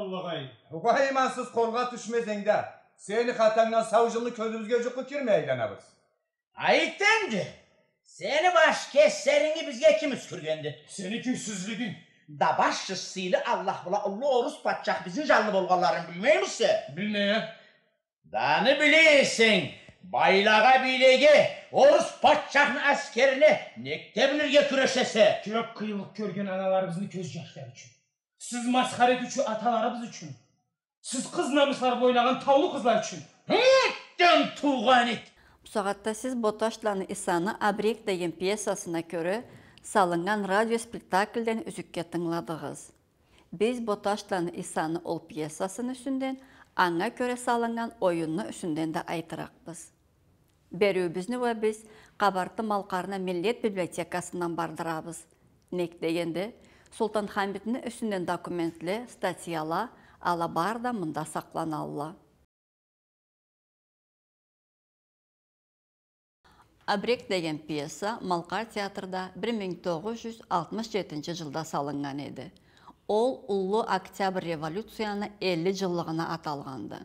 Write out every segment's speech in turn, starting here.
болбағай ұғаймансыз қолға түшмесеңде сені қатаңнан сау жылы көзімізге жұқы кірме айланабыз айттенді сені баш кессеріңі бізге кім үскіргенді сені күйсізлігін да басшысыйлы аллах бола ұлы орыс патшах біздің жалды болғанларын білмеймізсі білме даны білесің байлаға билеге орыс патшахның әскеріне неке бүлерге күресесі жүрек қиылық көрген аналарымыздың көз жастары үшін Сіз масқар етуші аталарымыз үшін. Сіз қыз намыслар таулы қызлар үшін. Өттен туған ет! сіз Боташланы Исаны Абрек деген пьесасына көрі салынған радио спектакльден үзікке тыңладығыз. Біз Боташланы Исаны ол пьесасын үшінден, аңа көре салынған ойынны үшінден де айтырақпыз. Беру бізні өй қабарты малқарына Милет библиотекасынан бардырабыз. Нек дегенде, Султан Хамбетіні үшінден документлі статияла, ала барда мұнда сақланалла. Абрек деген пьеса Малқар театрда 1967 жылда салынған еді. Ол ұлы октябрь революцияны 50 жылығына аталғанды.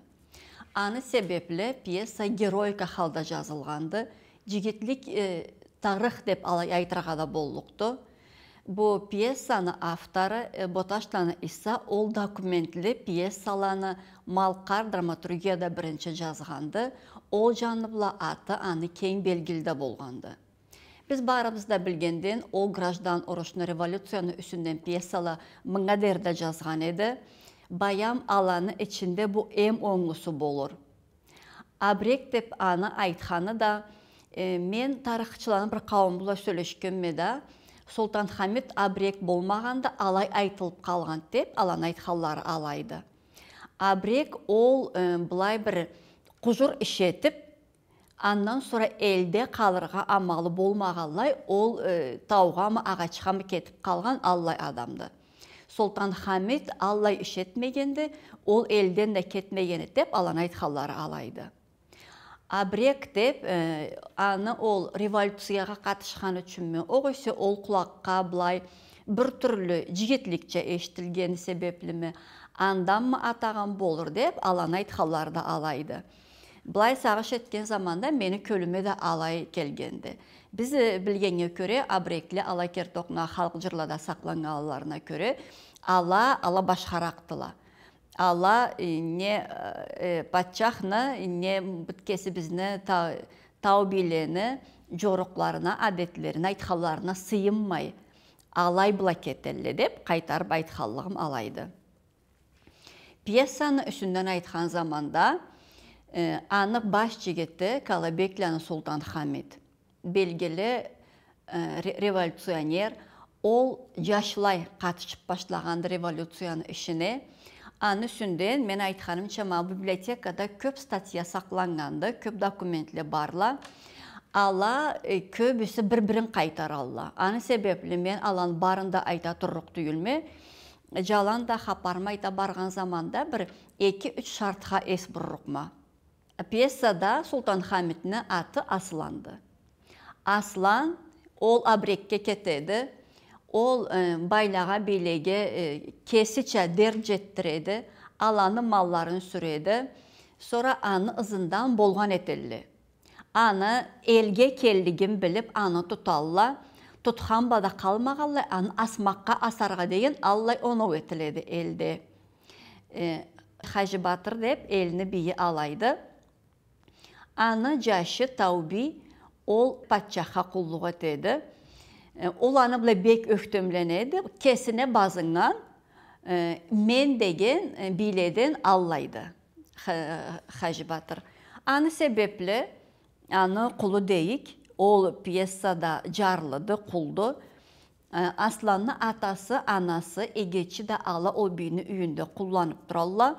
Аны себеплі пьеса героика халда жазылғанды, жігітлік тарық деп айтырға да боллықты, Бұл пьесаны авторы боташтаны иса ол документлі пьесаланы малқар драматургияда бірінші жазғанды ол жаныбла аты аны кең белгілді болғанды Біз барымызда білгенден ол граждан орышыны революцияны үсінден пьесала мыңадерді жазған еді. баям аланы içində бұл M 10 болыр. Абрек деп аны Айтханы да, мен men бір қауым qavmla söyləşkənmə да Хамид абрек болмағанды, алай айтылып қалған деп алан айтқалары алайды абрек ол бұлай бір құжыр ішетіп аннан сұра елде қалырға амалы болмағанлай ол тауға ма ағашқа ма кетіп қалған алай адамды Султан хамид алай ішетмегенді ол елден де кетмегені деп алан айтқалары алайды абрек деп э, аны ол революцияға қатысқан үшін ме өсе ол құлаққа былай бір түрлі себеплі ме, аңдан ма атаған болыр деп алан айтқаларды алайды Бұлай сағыш еткен заманда мені көліме де алай келгенді біз э, білгенге көре абреклі ала кертокна халық жырлада алларына көре ала ала башқарақтыла. Алла э, не э, э, патчахны, не біткесі бізні тау билені жорықларына, әдетлеріне, айтқаларына сыйыммай, алай блакеттелі деп қайтар байтқалығым алайды. Пьесаны үшінден айтқан заманда анық бас жігіті Калабекляны Султан Хамид. Белгілі революционер, ол жашылай қатышып башлаған революцияны ішіне Аны сүнден мен айтқаным мына библиотекада көп статия сақланғанды, көп документлі барла ала бір-бірін қайтар алла. Аны себеплі мен алан барында айта тұрық түгүлме жалан да қапарма айта барған заманда 2-3 үч шартка бұрық ма? пьесада султан Хамидіні аты асланды аслан ол абрекке кетеді ол байлаға белеге дер жеттіреді, аланы малларын сүреді сора аны ызындан болған етілі. аны елге келдігін біліп аны тұталла тұтқан бада қалмағалы аны асмаққа асарға дейін аллай оны өтіледі елде e, батыр деп еліні биі алайды аны жашы тауби ол патшаға құлдық деді. Уланы біле бек өктөмленеді, кесіне базыңнан мен деген биледен аллайды хажи Батыр. Аны себеплі, аны құлы дейік, ол пьесада жарлыды, құлды. Асланны атасы, анасы, егечі де ала ол бүйіні үйінде құлланып тұралла.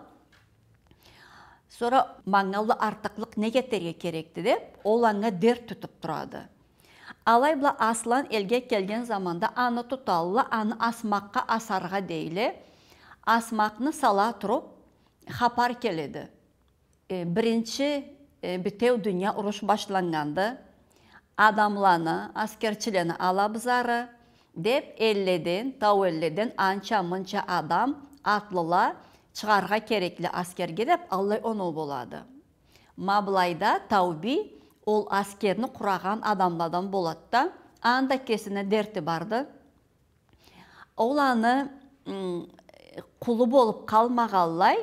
Sonra артықлық artıqlıq ne керек деп, де olanga dert tutup тұрады. Алай бұл аслан елге келген заманда аны тұталылы, аны асмаққа асарға дейлі. Асмақны сала тұрып, хапар келеді. Э, бірінші э, бітеу дүния ұрыш башланғанды, адамланы, аскерчілені алабызары, деп әлледен, тау әлледен анча-мынча адам атлыла шығарға кереклі аскерге деп, аллай оны болады. Маблайда тауби ол аскерні құраған адамдардан болады да анда кесіне дерті барды ол аны құлы болып қалмағалай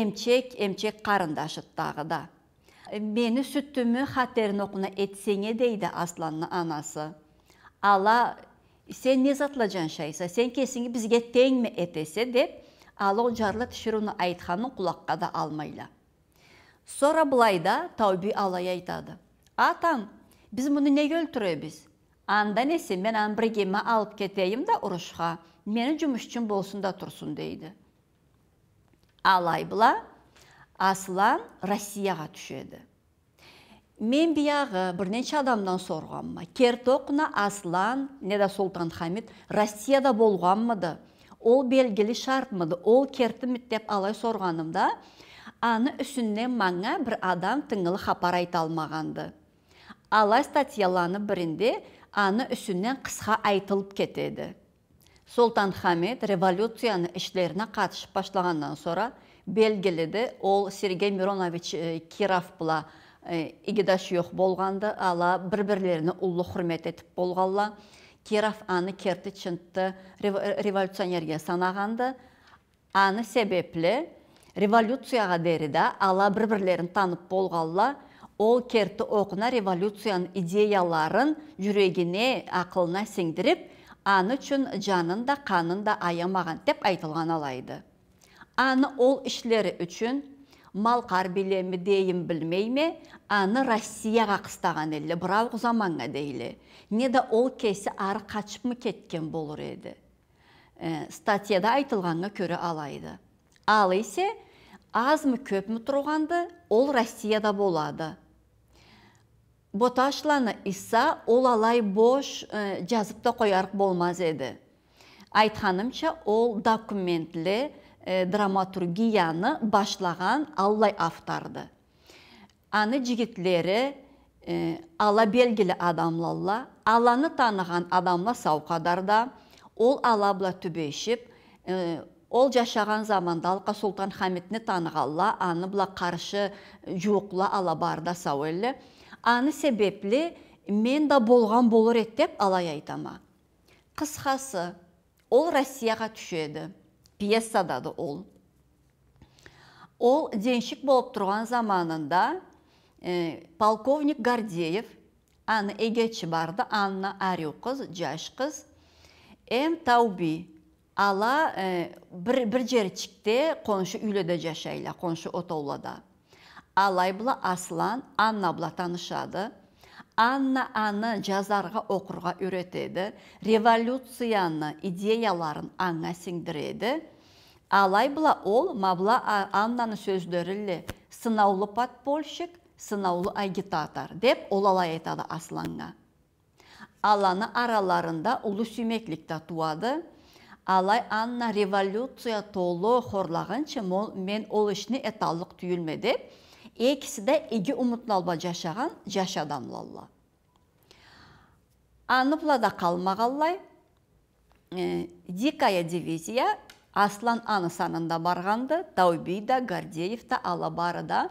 эмчек эмчек қарындашы тағы да мені сүттімі хатерін оқына етсеңе дейді асланны анасы ала сен не затла жаншайса сен кесіңі бізге теңме етесе деп ал ол жарла түшіруні айтқанын құлаққа да алмайла Сора бұлайда Тауби алай айтады. Атам, біз мұны неге өлтіребіз? Анда несе, мен аны алып кетейім да ұрышға, мені жұмысшым болсын да тұрсын дейді. Алай бұла, Аслан Россияға түшеді. Мен бияғы бірненші адамдан сорғанма. Кертоқына Аслан, неда Султан Хамид, Россияда болғанмыды? Ол белгілі шартмыды? Ол керті деп алай сорғанымда, аны үсінне маңа бір адам тыңылы хабар айта алмағанды алай статьяланы бірінде аны үсіннен қысқа айтылып кетеді Солтан Хамед революцияны ішлеріне қатышып башлағандан белгілі белгіледі ол Сергей Миронович э, Киров бұла э, игідаш жоқ болғанды ала бір бірлеріне ұлы құрмет етіп болғанла Киров аны керті чынтты э, революционерге санағанды аны себеплі революцияға де, ала бір бірлерін танып болғалла ол керті оқына революцияның идеяларын жүрегіне ақылына сіңдіріп аны үшін жанын да қанын да аямаған деп айтылған алайды аны ол ішлері үшін малқар білемі дейін білмейме аны россияға қыстаған елі бұрауғы заманға дейлі не да ол кесі ары қачып кеткен болыр еді э, Статияда айтылғанға көре алайды ал есе азмы көпмі тұрғанды ол россияда болады боташланы Иса ол алай бош жазыпта э, жазып болмаз еді айтқанымша ол документлі э, драматургияны башлаған аллай афтарды. аны жігітлері э, ала белгілі адамлалла аланы таныған адамла сауқадарда ол алабла бұла Ол жашаған заманда Алқа Султан Хамитні танығалла, аны бұла қаршы жуықла алабарда сау Аны себеплі мен да болған болыр еттеп алай айтама. Қысқасы, ол Россияға түшеді. Пьесадады ол. Ол деншік болып тұрған заманында э, полковник Гордеев, аны егетші барды, Анна әрі қыз, жаш қыз, Әм Тауби, ала бір, бір қоншы коншу үйледе жашайла коншу отоолода алай бұла аслан анна бұла танышады. анна аны жазарға, оқырға үретеді. революцияны идеяларын аңа сіңдіреді. алай бұла ол мабла аннаны сөздерілі сынаулы подпольщик сынаулы агитатор деп ол алай айтады асланға. аланы араларында ұлы сүймөклик туады алай анна революция толы хорлағанчы мен ол ішіне эталық түйілмеді екісі де ұмытын ұмытналба жашаған жаш адамлалла аныпла да қалмағалай, ә, дикая дивизия аслан аны санында барғанды таубида гордеевта алабарыда барыда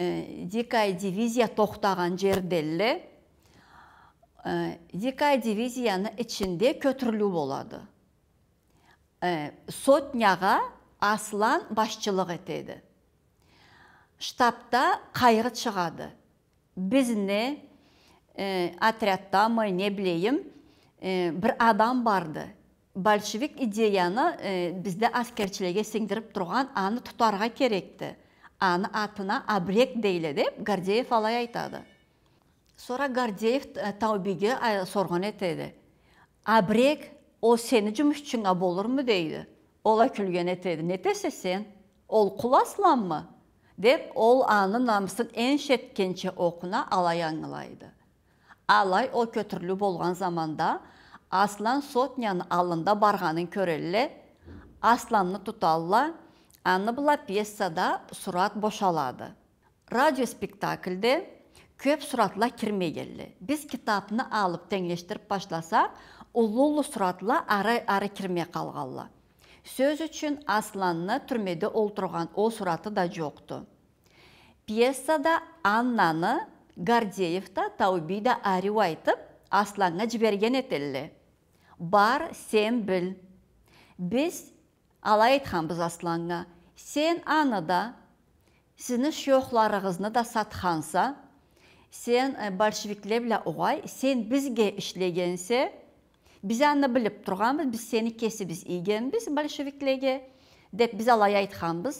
ә, дикая дивизия тоқтаған жерделі ә, дикая дивизияны ішінде көтірілу болады сотняға аслан басшылық етеді штабта қайғыт шығады бізне ә, отрядта мы не білейім ә, бір адам барды большевик идеяны ә, бізді әскершілерге сіңдіріп тұрған аны тұтарға керекті аны атына абрек дейлі деп гордеев алай айтады Сора гордеев ә, таубиге сорған етеді абрек o seni cümüş üçün ab mu deydi. Ola külgen etedi. Ne dese sen? Ol kulaslan mı? Dep ol anı namısın en şetkençe okuna alay anılaydı. Alay o kötürlü bolgan zamanda Aslan Sotnyanı alında barganın körelle, Aslanını tutalla, Anı bula piyesada surat boşaladı. Radyo spektakilde köp suratla kirmegeli. Biz kitabını alıp tengleştirip başlasak, улуулу сұратыла ары ары қалғалы. сөз үшін асланны түрмеді олтурган ол сураты да жоқты. пьесада аннаны гордеев та тауби айтып асланга жіберген етілі. бар сен біл біз алай біз асланға сен аны да сіздің шоқларығызны да сатқанса сен э, большевиклер ұғай, оғай сен бізге ішлегенсе біз аны біліп тұрғанбыз біз кесі біз игенбіз большевиктерге деп біз алай айтқанбыз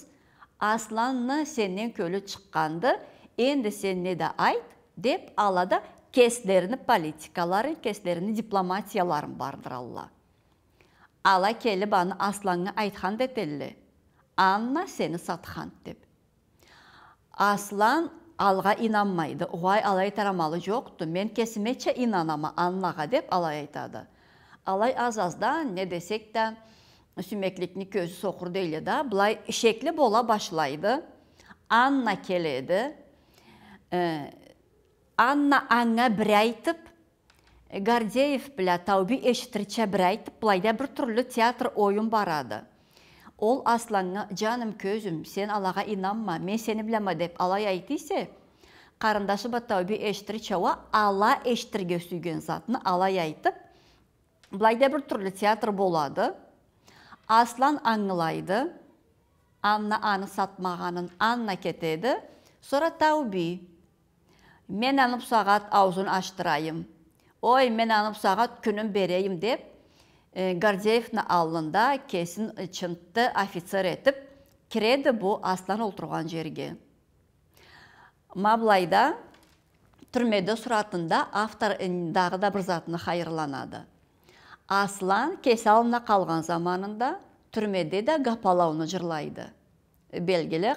асланны сенен көлі шыққанды енді сен не де айт деп алада кесілеріні политикалары кесілеріні дипломатияларын бардыр алла ала келіп аны асланға айтқан дәтелі, анна сені сатқан деп аслан алға инанмайды уай алай тарамалы жоқты мен кесімече инанама аннаға деп алай айтады алай аз азда не десек да сүмекликтин көзі соқыр дейли да былай ишекли бола башлайды анна келеді э, анна аңа бир айтып гордеев біля тауби эшиттирче бир айтып былайда бір түрлі театр ойын барады ол асланга жаным көзім сен алаға инанма мен сені билема деп алай айтыйсе қарындашы ба тауби эшиттирчева ала эшиттирге сүйген затны алай айтып былайда бір түрлі театр болады аслан аңылайды, анна аны сатмағанын анна кетеді тау тауби мен анып сағат аузын аштырайым ой мен анып сағат күнін берейім деп e, гордеевна алында кесін чынтты офицер етіп кіреді бұл аслан отырған жерге маблайда түрмеде сұратында автор дағыда бір затына хайырланады аслан кесе қалған заманында түрмеде де гапалауны жырлайды белгілі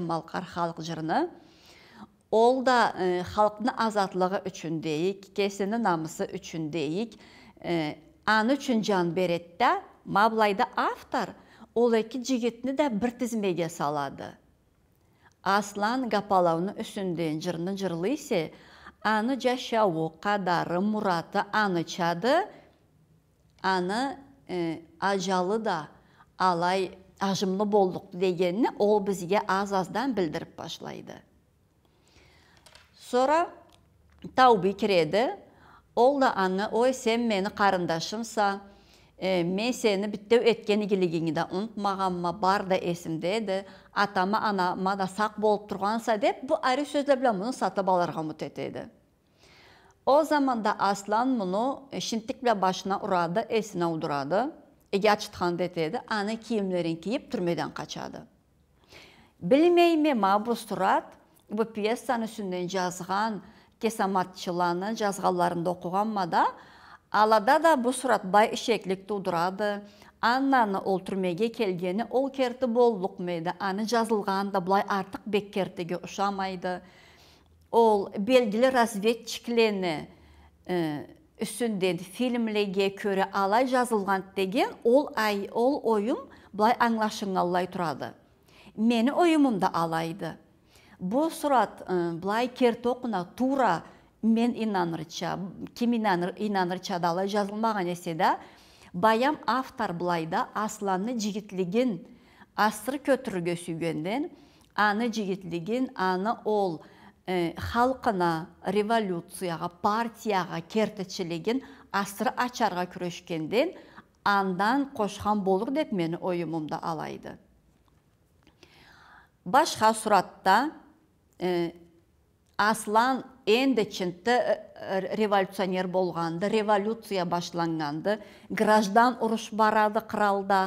Малқар халық жырны. ол да халықтың азатлығы үшін дейік кесінің намысы үшін дейік аны үшін жан береді да автор ол екі жігетіні де бір тізмеге салады аслан гапалауны үсінден жырны жырлайсы аны жашау қадары мұраты аны чады аны ажалы да алай ажымлы болдық дегені ол бізге аз аздан білдіріп башлайды Сора тауби кіреді ол да аны ой сен мені қарындашымса мен сені біттеу еткен игілігіңді да ұмытмағанма бар да есімде еді атама анама да сақ болып тұрғанса деп бұл әрі сөздер білен мұны сатып аларға ұмыт етеді О заманда аслан мұны шінтік бен басынан ұрады есінен удырады ее аытқан етеді аны киімлерін киіп түрмеден қачады білмейме ма бұл сұрат бұ пьесаның үстінен жазған кесаматчыланы жазғанларында оқығанмада алада да бұл сұрат былай ішеклік тудырады аннаны ол түрмеге келгені ол керті болықмеді аны жазылғанда былай артық беккертіге ұшамайды ол белгілі разведчиклені үсінден фильмлеге көрі алай жазылған деген ол ай ол ойым былай аңлашыңалай тұрады мені ойымымда алайды бұл сұрат былай кер тоқына тура мен инанырча ким инанырча да алай жазылмаған есе да баям автор да асланны жігітлігін асыр көтірге сүйгенден аны жігітлігін аны ол Э, халқына революцияға партияға кертічілеген асыр ачарға күрешкенден андан қошқан болыр деп мені ойымымда алайды башқа сұратта э, аслан енді э, революционер болғанды революция башланғанды граждан ұрыш барады қыралда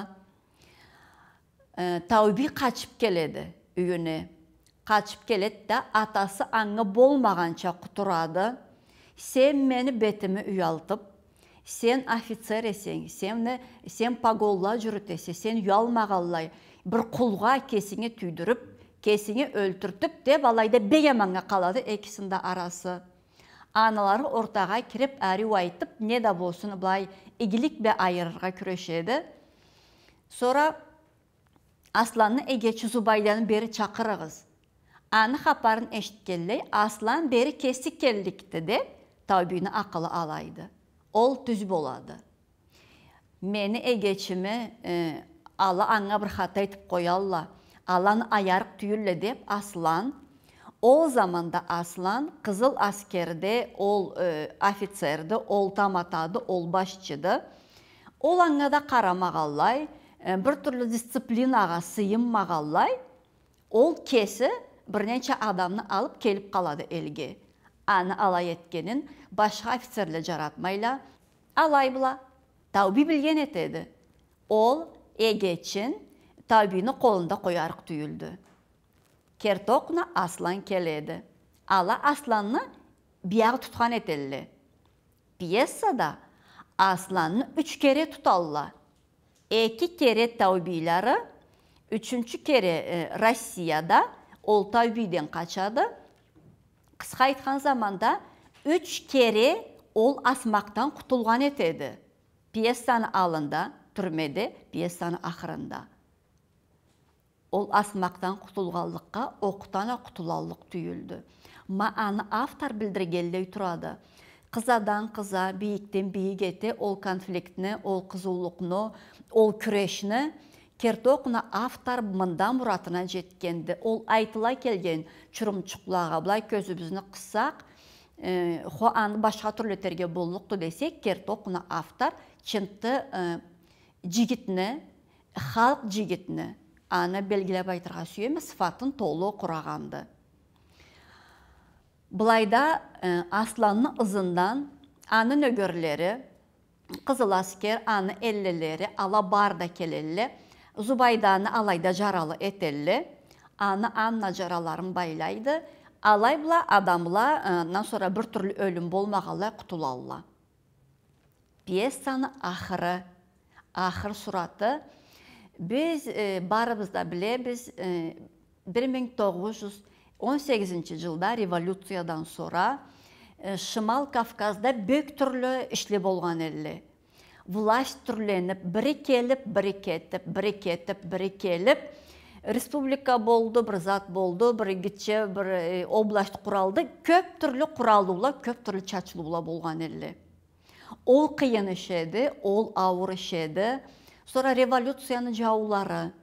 тауби қачып келеді үйіне қачып келет да атасы аңы болмағанша құтырады сен мені бетімі ұялтып сен офицер есең сен сен паголла жүрітесе сен ұялмағаллай бір құлға кесіңе түйдіріп кесіңе өлтіртіп деп алайда бегемаңа қалады екісінде арасы аналары ортаға кіріп әріу айтып не да болсын былай игілік бе айырырға күрешеді Сора aslanını Egeçi бері бері Аны қапарын әшіткелі, аслан бері кесік келдікті де, табиіні ақылы алайды. Ол түз болады. Мені әгечімі алы аңға аңа бір хата айтып қоялла. Алан аярық түйілі деп аслан. Ол заманда аслан қызыл әскерде, ол офицерді, ол таматады, ол башчыды. Ол аңға да қарамағалай, бір түрлі дисциплинаға сыйым мағалай. Ол кесі бірнеше адамны алып келіп қалады елге аны алай еткенін башқа офицерлер жаратмайла алай бұла тауби білген етеді ол әге үшін таубиіні қолында қоярық түйілді кертоқна аслан келеді ала асланны бияғы тұтқан етелі пьесада асланны үш кере тұталла екі кере таубилары үшінші кере э, россияда ол тәубиден қачады, қысқа айтқан заманда үш кере ол асмақтан құтылған етеді пьесаны алында түрмеде пьесаны ақырында ол асмақтан құтылғанлыққа оқытана құтылалық түйілді мааны автор білдіргендей тұрады қызадан қыза биіктен биік ете ол конфликтіні ол қызулықны ол күрешіні кертоқына автор мында мұратынан жеткенді ол айтыла келген чұрымчықлаға былай көзімізді қыссақ қысақ аны башқа түрлетерге болынықты десек кертоқына автор чынты ә, жигитни халк аны белгилеп айтырға сүйемі, сұфатын толуы құрағанды. Бұлайда ә, ұзындан аны нөгірлері, қызыл аскер аны әлілері ала барда келелі, зубайданы алайда жаралы әтелі, аны анна жараларын байлайды алай бұла адамла нан бір түрлі өлім болмағалы құтыла пьесаны ақыры ақыр сұраты біз барыбызда білеміз біз 1918 жылда революциядан сора шымал кавказда бөк түрлі ішлі болған әлі власть түрленіп бірі келіп бірі кетіп бірі кетіп бірі келіп республика болды бір зат болды бір гитче бір область құралды көп түрлі құралулар көп түрлі чачылула болған әлі. ол қиын іш еді ол ауыр іш еді революцияның жаулары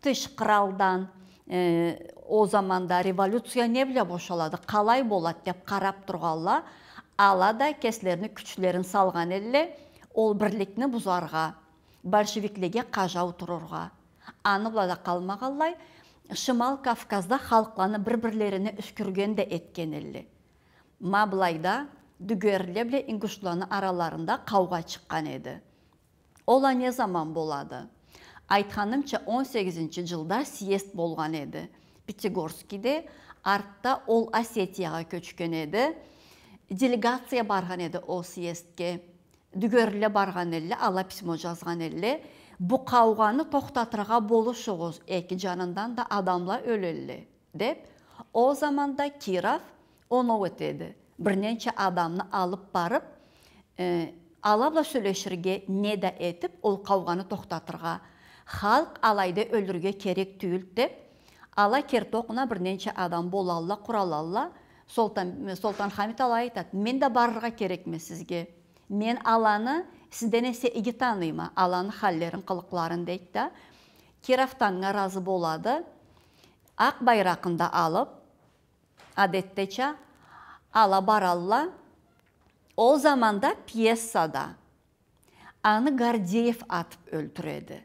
тыш құралдан, о заманда революция не біле бошалады қалай болады деп қарап тұрғанла алада кеслерні күшлерін салған елі ол бірлікні бұзарға большевиклерге қажау тұрырға аны бұлада қалмағалай, шымал кавказда халықланы бір бірлеріне үскірген де еткен елі ма былайда дүгерле араларында қауға шыққан еді ола не заман болады айтқанымша 18 жылда съезд болған еді пятигорскийде артта ол осетияға көшкен еді делегация барған еді ол съездке дүгерілі барған эле ала письмо жазган эле бу кавганы токтотууга әкі эки жанынан да адамлар өлөлү деп о заманда Кираф оны өтеді. бир адамны алып барып э, Алабла сөйлешірге не да этип ол қауғаны тоқтатырға. Халқ алайды өлірге керек түгүл деп ала тоқына бир нече адам болалла куралалла солтан э, солтан алай айтат мен да барырга керекмин мен аланы сізден есе егі таныйма аланы халлерін қылықларын дейді да керафтанға разы болады ақ байрақында алып әдеттеча ала баралла ол заманда пьесада аны гордеев атып өлтіреді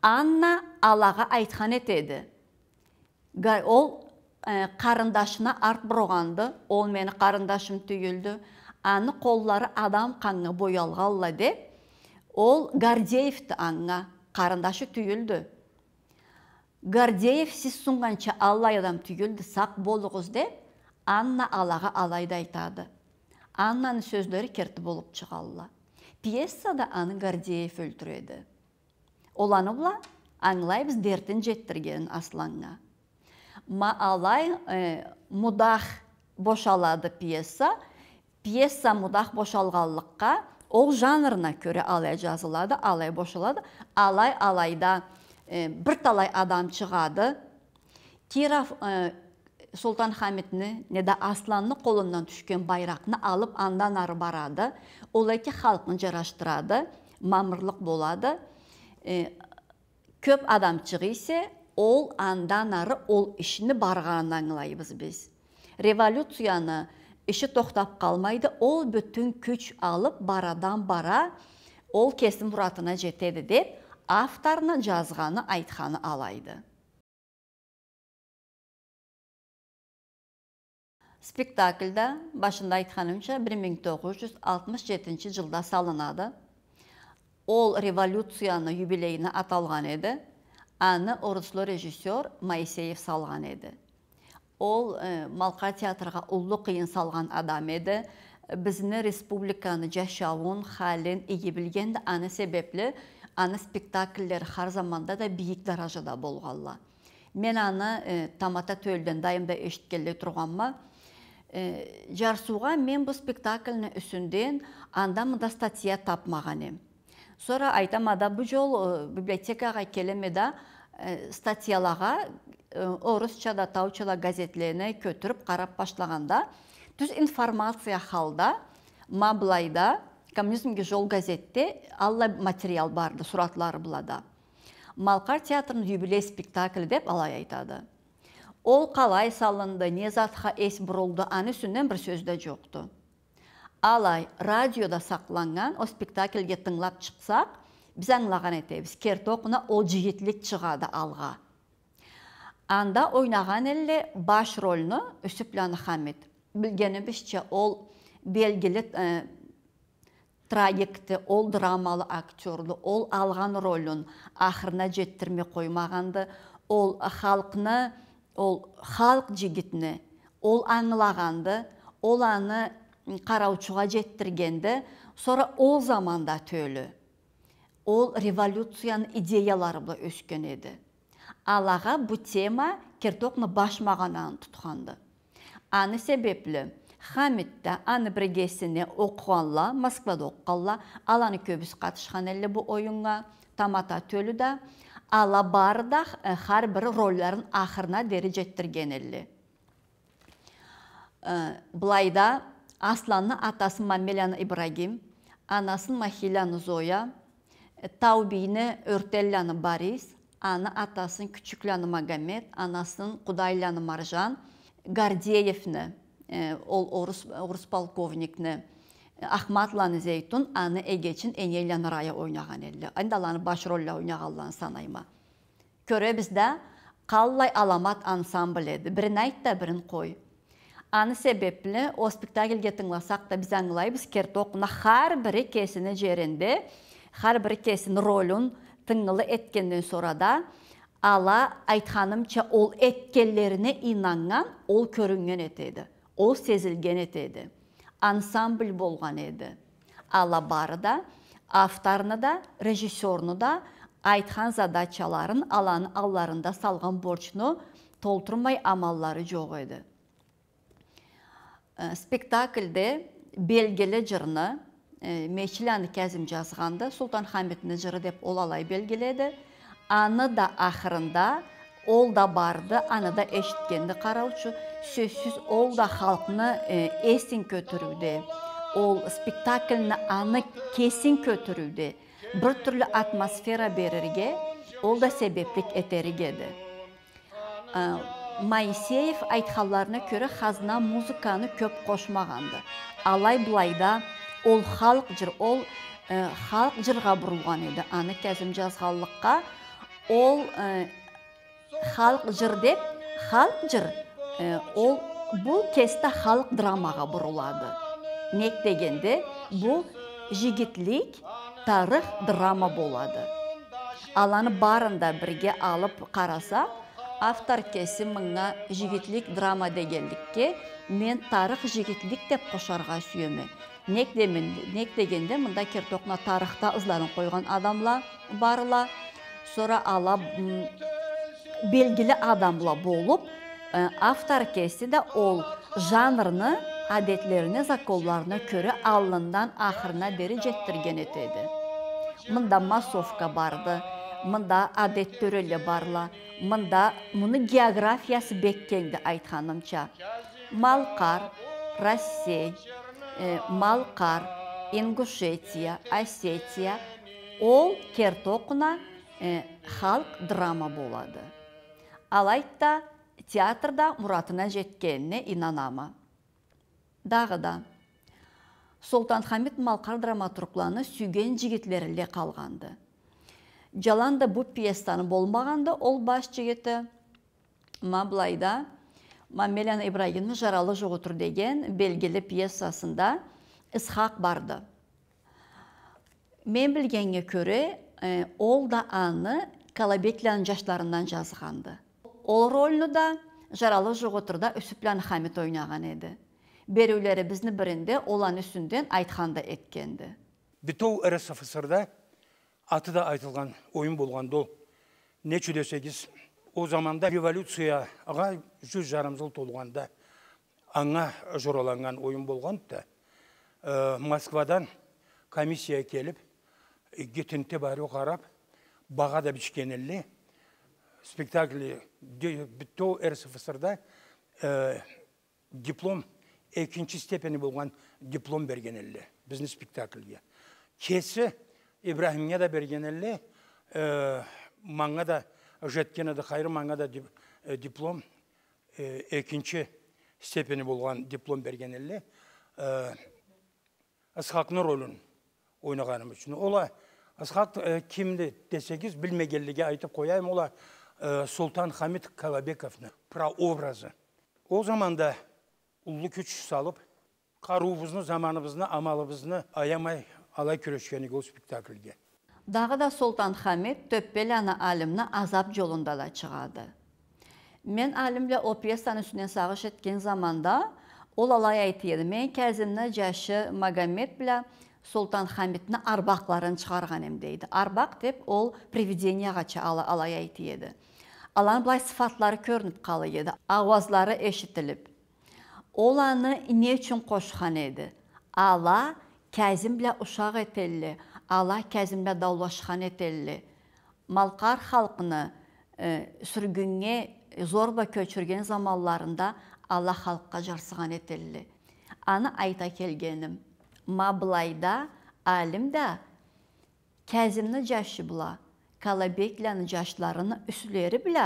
анна алаға айтқан етеді ол э, қарындашына арт бұрғанды ол мені қарындашым түйілді аны қоллары адам қаңы бойалға деп ол гардеевті аңа қарындашы түйілді Гордеев сіз сұнғанша аллай адам түйілді сақ болығыз деп анна алаға алайды айтады аннаның сөздері керті болып чығалыла. пьесада аны Гордеев өлтіреді оланы бұла аңлайбыз дертін жеттіргенін асланға ма алай э, мұдақ бошалады пьеса пьеса мұдақ бошалғанлыққа ол жанрына көре алай жазылады алай бошалады алай алайда бір бірталай адам шығады Тираф Султан сұлтан не неда асланның қолынан түшкен байрақны алып андан ары барады ол әке халқын жараштырады мамырлық болады көп адам шығыйсе ол андан ары ол ішіні барғанын аңлайбыз біз революцияны іші тоқтап қалмайды ол бүтін күч алып барадан бара ол кесім мұратына жетеді деп авторына жазғаны айтқаны алайды спектакльда башында айтқанымша 1967 жылда салынады ол революцияны юбилейіне аталған еді аны орыслы режиссер моисеев салған еді ол э, малқа театрға ұлы қиын салған адам еді э, бізні республиканы жашауын халін ие білген аны себеплі аны спектакльдер хар заманда да биік даражада болғанла мен аны э, тамата төлден дайымда ешіткелі тұрғанма жарсуға мен бұл спектакльні үсінден анда мында статья тапмаған ем айтамада бұл жол библиотекаға келеме да статьялаға Э, орысша да таучала газетлеріне көтіріп қарап башлағанда түз информация халда маблайда коммунизмге жол газетте алла материал барды суратлары бұлада малқар театрының юбилей спектаклі деп алай айтады ол қалай салынды не затқа ес бұрылды аны үстінен бір сөз де жоқты алай радиода сақланған о спектакльге тыңлап шықсақ біз аңлаған етебіз кертоқына ол жігітлік шығады алға анда ойнаған әлі баш ролну үсүплан хамид билгенибизче ол белгілі ә, ол драмалы актерлі, ол алған ролын ақырына жеттірме қоймағанды ол халқыны ол халық жігітіні ол аңлағанды ол аны қараучуға жеттіргенді сонра ол заманда төлі ол революцияның идеялары өскен еді алаға тема кертоқны башмағанан тұтқанды аны себеплі Хамидті аны біргесіне оқуанла, москвада оққалла аланы көбіс қатышқан әлі бұ ойынға тамата төлі да ала барыда қар бірі бір ролларын ақырына дері жеттірген әлі Бұлайда асланы атасы Мамеляны ибрагим анасын махиляны зоя таубийні өртелляны барис Ана атасын Küçüklanu Магамед, анасын Құдайланы Маржан, Гордеевны, э, ол орыс, орыс э, Ахматланы Зейтун, аны Эгечин Энейлан Рая ойнаған елі. аланы баш ойнаған әлі санайма. Көре бізді қаллай аламат ансамбль еді. Бірін айтта, бірін қой. Аны себеплі, о спектакльге тыңласақ та біз аңлайбыз кертоқына қар бірі кесіні жерінде, қар бірі кесін ролін тыңылы әткенден сонра да ала айтқанымша ол әткелеріне инанған ол көрінген етеді ол сезілген етеді ансамбль болған еді ала бары да авторны да режиссерны да айтқан задачаларын аланы алларында салған борчыны толтырмай амаллары жоқ еді э, спектакльде белгілі жырны Мечиляны Кәзім жазғанды Султан Хамид жүрі деп алай белгіледі. Аны да ақырында ол да барды, аны да ешіткенді қараушы. Сөзсіз ол да халқыны естін көтіруде. Ол спектакльні аны кесін көтіруде. Бір түрлі атмосфера берерге, ол да себептік әтерігеді. Моисеев айтқаларына көрі қазына музыканы көп қошмағанды. Алай бұлайда ол халық жыр ол э, халық жырға бұрылған еді аны кәзім жазғанлыққа ол э, халық жыр деп халық жыр э, ол бұл кесті халық драмаға бұрылады нек дегенде бұл жігітлік тарих драма болады аланы барында бірге алып қараса автор кесі мыңа жігітлік драма дегендікке, мен тарих жігітлік деп қошарға сүйеме нек нек дегенде мында кертоқына тарықта ызларын қойған адамла барыла сұра ала белгілі адамла болып э, автор кести ол жанрны адетлеріні, заколларыны көрі алындан ақырына бері жеттірген етеді Мұнда массовка барды мұнда әдет төрелі барла мында мұны географиясы беккенді айтқанымша малқар рассей Э, малқар, Ингушетия, Осетия ол кертоқына э, халық драма болады Алайтта театрда мұратына жеткеніне инанама дағы да Хамид малқар драматургланы сүйген жігетлеріле қалғанды Жаланды бұл пьесаны болмағанды ол бас жігіті ма мамелян ибрагимдин жаралы жоготур деген белгілі пьесасында ұсқақ барды мен білгенге көрі ол да аны колобетлянын жаштарынан жазғанды. ол ролыны да жаралы жоготурда хамет хамит еді. Берулері бізні бірінде олан үсінден айтқанда әткенді. Бітоу битөө рсфсрда аты да ойын болғанды. ол. Не чудесегіз, о заманда революцияға жүз жарым жыл толғанда аңа жораланған ойын да ә, э, москвадан комиссия келіп кетінті бару қарап баға да бішкенелі спектакль то рсфср да э, диплом екінші степени болған диплом берген әлі біздің спектакльге кесі ибраһимге да берген әлі э, маңа да жеткені да қайыр маңа да диплом экинчи степени болған диплом берген эле ысхактын ролун ойнағаным үшін ола ысхак кімді десеңиз билмегенлиги айтып қояйын ола султан хамид Калабековны прообразы ол заманда улуу күч салып қаруыбызды заманыбызды амалыбызды аямай алай күрөшкөнүгө ол спектакльге дағы да султан хамид төппел ана алимни азап жолунда да шығады Mən alimlə o pyesanın üstündən sağış etdiyin zamanda o lalaya etiydi. Mən kəzimlə Cəşi Magomet bilə Sultan Hamidni arbaqların çıxarğan hem deydi. Arbaq deyib ol privideniyağa çala alaya etiydi. Alan bulay sıfatları görünüb qalıydı. Avazları eşitilib. Olanı ne üçün qoşxan idi? Ala kəzimlə uşaq etilli. Allah kəzimlə davlaşxan etilli. Malqar xalqını e, sürgünə Зорба көчірген замалларында алла халыққа жарсыған етелі аны айта келгенім маблайда әлімді кәзімні жашы бұла калабекляны жашларыны үсілері біля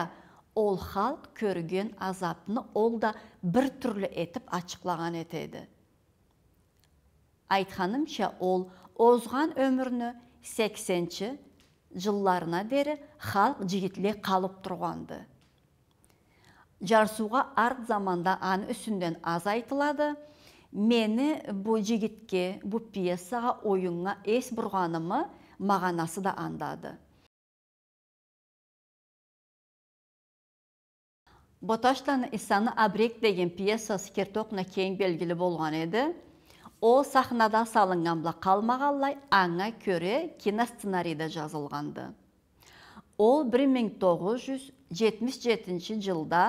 ол халық көрген азапны ол да бір түрлі етіп ачықлаған етеді айтқанымша ол озған өмірні 80 жылларына бері халық жігітле қалып тұрғанды Жарсуға арт заманда аны үсінден аз айтылады мені бұл жігітке бұл пьесаға ойынға ес бұрғанымы мағанасы да андады Боташтаны Исаны Абрек деген пьесасы кертоқна кейін белгілі болған еді. Ол сахнада салынғанбла қалмағалай аңа көре сценарийді жазылғанды. Ол 1977 жылда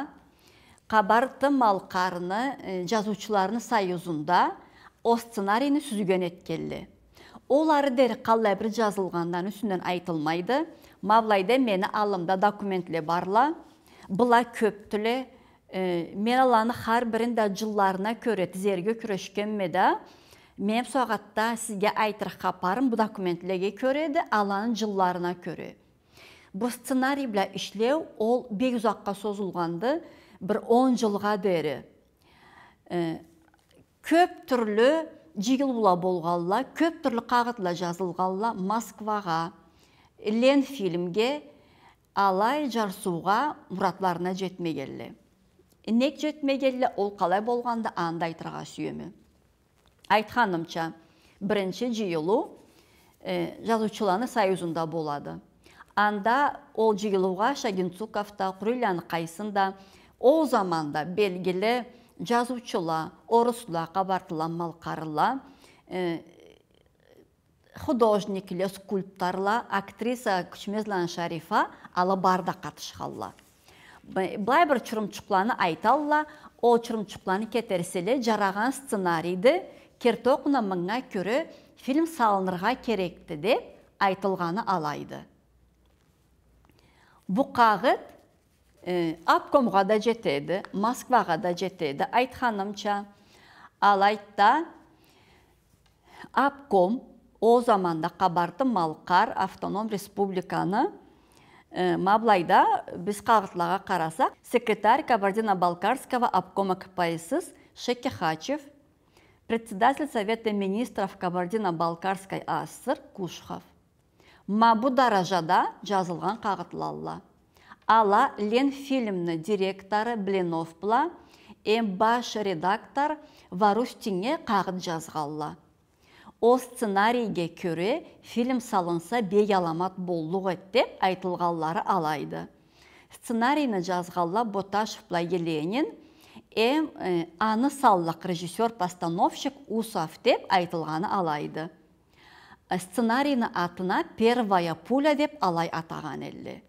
Хабарты малқарыны жазуучуларынын союзунда о сценарийни сүзген еткелі. Олары дәрі қалай бір жазылғандан үсінден айтылмайды мавлайда мені алымда документілі барла бұла көптілі. мен аланы қар бірін жылларына көре тізерге күрешкен ме мен соғатта сізге айтырық қапарым бұ документілеге көреді аланың жылларына көре бұл сценарий біле ішлеу ол бек ұзаққа созылғанды бір 10 жылға бері э, көп түрлі жигилула болғалла, көп түрлі қағытла жазылғанла москваға ленфильмге алай жарсуға мұратларына жетмегелі э, нек жетмегелі ол қалай болғанда анда айтырға сүйемі айтқанымша бірінші жиылу ә, э, жазушыланы союзында болады анда ол жиылуға шагинцуковта құрылян қайсында ол заманда белгілі жазушыла орысла қабартыла малқарыла ә, художникле скульпторла актриса күчмезлан шарифа ала барда қатышқалла былай бір чұрымчықланы айталла ол чұрымчықланы кетерселе жараған сценарийді кертоқына мыңа көрі фильм салынырға керекті деп айтылғаны алайды бұқағыт Апкомға да жетеді москваға да жетеді айтқанымша Айтта обком о заманда қабарты малқар автоном республиканы маблайда біз қағытлаға қарасақ секретарь кабардино балкарского обкома кпсс Хачев, председатель совета министров кабардино балкарской асыр кушхов мабу даражада жазылған қағытлалла ала ленфильмні директоры блинов бұла эм баш редактор варустине қағын жазғалла о сценарийге көре фильм салынса бейаламат болуғы деп айтылғаллары алайды Сценарийны жазғалла боташев бұла еленин эм э, аны саллық режиссер постановщик усов деп айтылғаны алайды Сценарийны атына первая пуля деп алай атаған әлі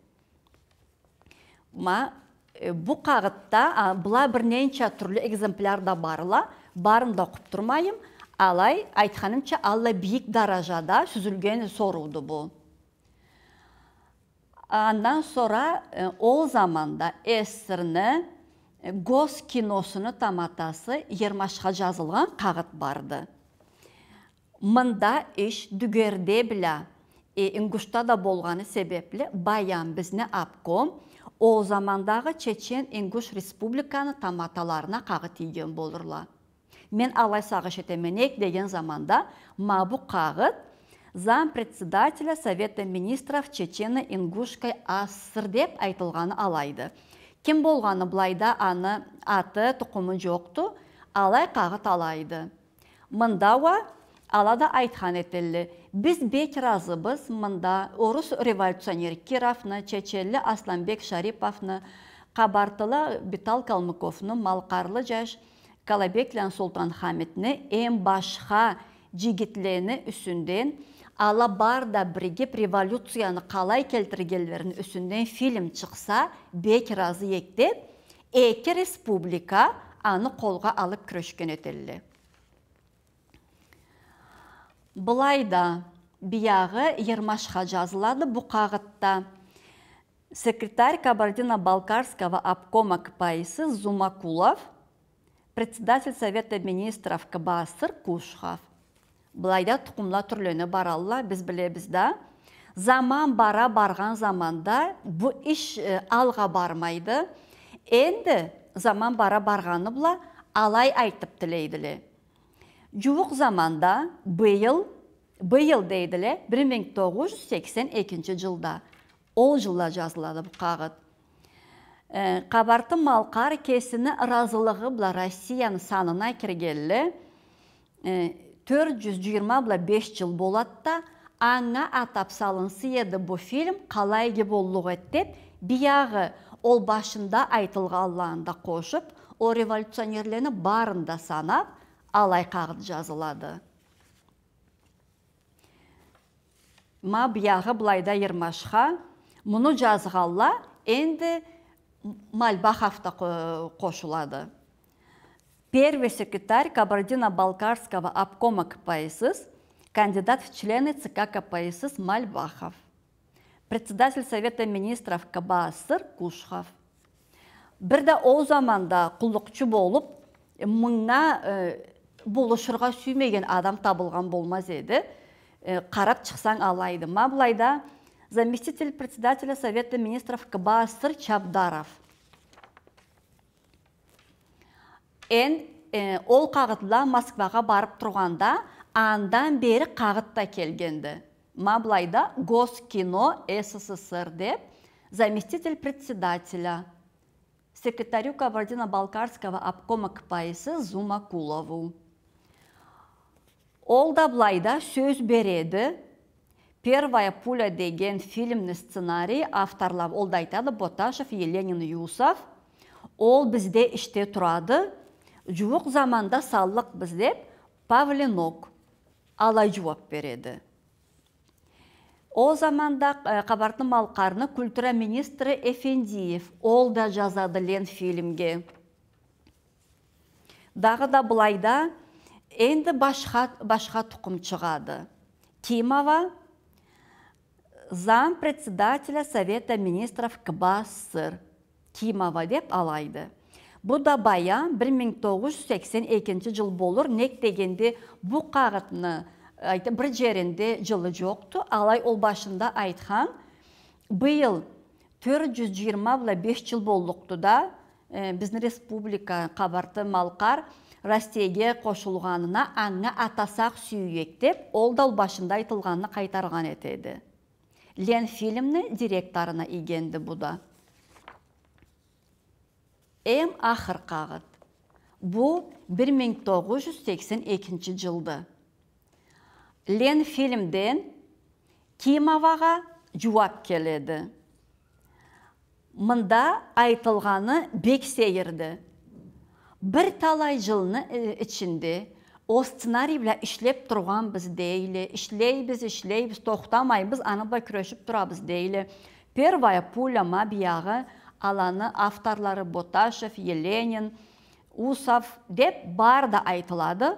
ма э, бұл қағытта бұла бірнеше түрлі экземплярда барыла, барын да оқып тұрмайым алай айтқанымша алла биік даражада сүзілген соруды бұл андан сора э, ол заманда эссірні э, гос киносыны таматасы ермашқа жазылған қағыт барды мында іш дүгерде біля ингушта да болғаны себеплі баян бізне апқом ол замандағы чечен ингуш республиканы таматаларына қағы тиген болырла мен алай сағыш етеменек деген заманда мабу қағыт зам председателя совета министров чечені ингушкай асыр деп айтылғаны алайды Кем болғаны бұлайда аны аты тұқымын жоқты алай қағыт алайды Мұндауа алада айтқан етілі, Біз бек разыбыз мұнда Орус революционер Кировны, Чечелі Асланбек Шариповны, Қабартылы Битал Калмыковны, Малқарлы жаш Калабеклен Султан Хамитны ән башқа жигітлені үсінден ала барда біргіп революцияны қалай келтіргелерін үсінден фильм чықса, бек разы ектеп екі республика аны қолға алып күрешкен өтелілі. Бұлайда бияғы ермашқа жазылады бұқағытта секретарь Кабардина балкарского обкома кпайсы зумакулов председатель совета министров кбасыр кушхов былайда тұқымла түрлені баралла біз білебіз да заман бара барған заманда бұл іш алға бармайды енді заман бара барғаны бұла алай айтып тілейділі жуық заманда бұйыл, бұйыл дейділі 1982 жылда ол жылда жазылады бұл қағыт э, қабарты малқар кесіні разылығы бұла Россияны санына кіргелі 420 э, бұла жыл болатта, да аңа атап салынсы еді бұл фильм қалай кеп болуға деп бияғы ол башында аллағында қошып ол революционерлені барында санап алайқағын жазылады ма бұяғы былайда ермашқа мұны жазғалла енді мальбахавта қошылады первый секретарь кабардино балкарского обкома кпсс кандидат в члены цк кпсс мальбахов председатель совета министров кабасыр кушхов бірді ол заманда құлықчу болып мыңна бұл ұшырға сүймеген адам табылған болмаз еді э, қарап шықсаң алайды ма былайда заместитель председателя совета министров кбасыр чабдаров Ән э, ол қағытла москваға барып тұрғанда андан бері қағытта келгенді маблайда госкино ссср деп заместитель председателя секретарю кабардино балкарского обкома кпайсы зумакулову ол да былайда сөз береді первая пуля деген фильмні сценарий авторлап ол да айтады боташев еленин юсов ол бізде іште тұрады жуық заманда салық бізде Павлинок алай жауап береді ол заманда қабардың э, малқарны культура министрі эфендиев ол да жазады лен фильмге дағы да былайда енді башқа, тұқым шығады кимова зам председателя совета министров кбасыр кимова деп алайды бұл да баян 1982 жыл болыр нек дегенде бұл қағытны айты, бір жерінде жылы жоқты алай ол башында айтқан бұл 420 жиырма жыл болдықты да э, республика қабарты малқар растеге қошылғанына аңы атасақ сүйектеп, деп ол дал башында айтылғанына қайтарған етеді лен фильмні директорына игенді бұда м ақыр қағыт бұл 1982 жылды лен фильмден кимоваға жуап келеді мында айтылғаны бек сейірді бір талай жылны э, ішінде ол сценарий тұрған дейлі, ішлей біз, ішлей біз, тоқтамай біз, аны былай көрәшеп дейлі. первая пуля ма аланы авторлары боташев еленин усов деп бар да айтылады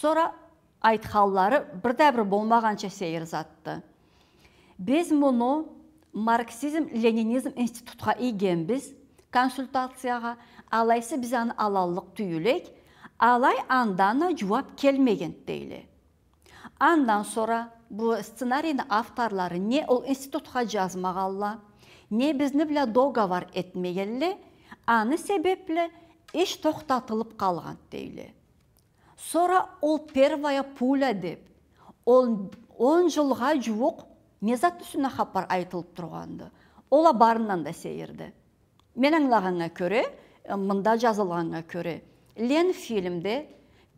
сора айтқалары бірде бір болмағанша сейір затты біз мұны марксизм ленинизм институтқа игенбіз консультацияға алайсы біз аны алалық түйілек алай андана жуап келмеген дейлі андан сора бұл сценарийдің авторлары не ол институтқа жазмағалла, не бізні bilan договар әтмегелі, аны себеплі іш тоқтатылып қалған дейлі. Сора ол первая пуля деп ол 10 жылға жуық мезат түсіне хабар айтылып тұрғанды ола барынан да сейірді мен аңлағанға көрі мында жазылғанға көрі лен фильмде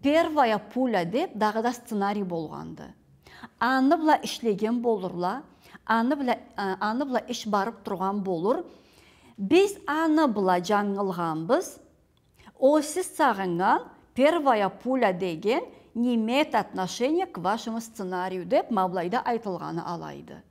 первая пуля деп дағыда сценарий болғанды аны бұла ішлеген болырла аны бұла, аны іш барып тұрған болыр біз аны бұла жаңылғанбыз о осы сағынған первая пуля деген не имеет отношения к вашему сценарию деп мабылайда айтылғаны алайды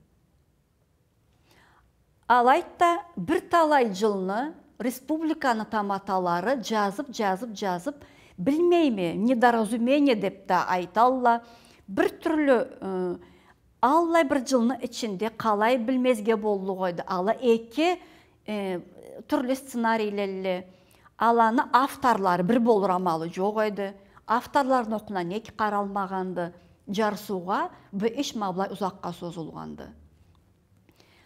бір талай жылны республиканы таматалары жазып жазып жазып білмейме недоразумение деп та айталла бір түрлі аллай бір жылны ішінде қалай білмезге болды ғойды ала екі түрлі сценарийлерлі аланы авторлары бір болырамалы жоқ еді авторлардың оқына екі қаралмағанды жарысуға бұл іш мабылай ұзаққа созылғанды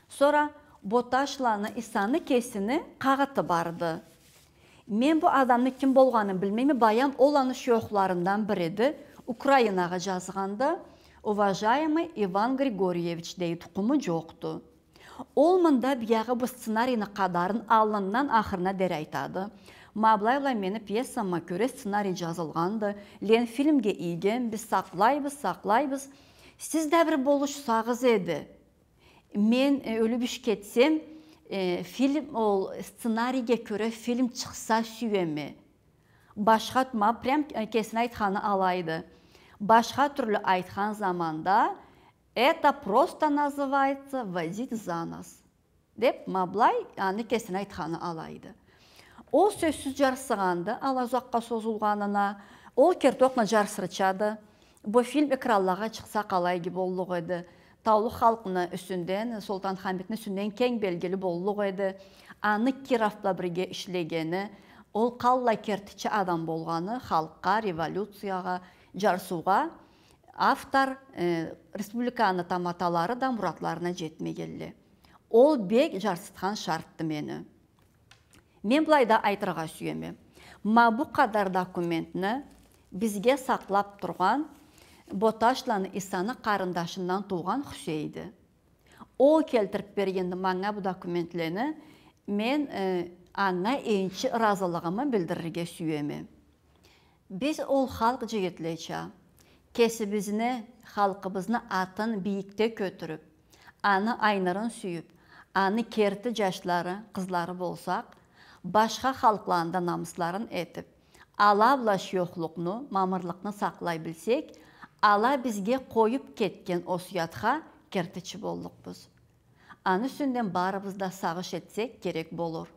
сора боташланы исаны кесіні қағыты барды мен бұл адамның кім болғанын білмеймін баян ол аны біреді бір еді украинаға жазғанда уважаемый иван григорьевич дейді тұқымы жоқты ол мында бияғы бұл сценарийні қадарын алыннан ақырына дәр айтады Маблайла мені пьесама көре сценарий жазылғанды, лен фильмге иген, біз сақлайбыз, сақлайбыз. Сіз бір болуш сағыз еді мен e, үш кетсем e, фильм ол сценарийге көрө фильм шықса сүйөмү башка ма прям алайды башка түрлі айткан заманда это просто называется возить за нас деп маблай, аны кесин айтканы алайды ол сөзсіз жарсығанды ал ұзаққа созылғанына ол кертоқна жарсырычады бұл фильм экранлаға шықса қалай еді таулы халқына үсінден сұлтан хамиттің үсінден кең белгілі болуғы еді аны кировта бірге ішлегені ол қалла кертічі адам болғаны халыққа революцияға жарсуға автор э, республиканы таматалары да мұратларына жетмегелі ол бек жарсытқан шартты мені мен бұлайда айтырға сүйеме. мабу қадар документіні бізге сақлап тұрған Боташланы исаны қарындашынан туған хусейді ол келтіріп бергенді маңа бұ документлені мен ә, анна енші разылығымы білдіріге сүйеме біз ол халық жігітлеча кесібізіне халқыбызны атын биікте көтіріп аны айнырын сүйіп аны керті жашлары қызлары болсақ башқа халқларында намысларын етіп алавлаш жоқлықны мамырлықны сақлай білсек ала бізге қойып кеткен осы кертічі болдық біз. аны сүнден барыбызда сағыш етсек керек болыр.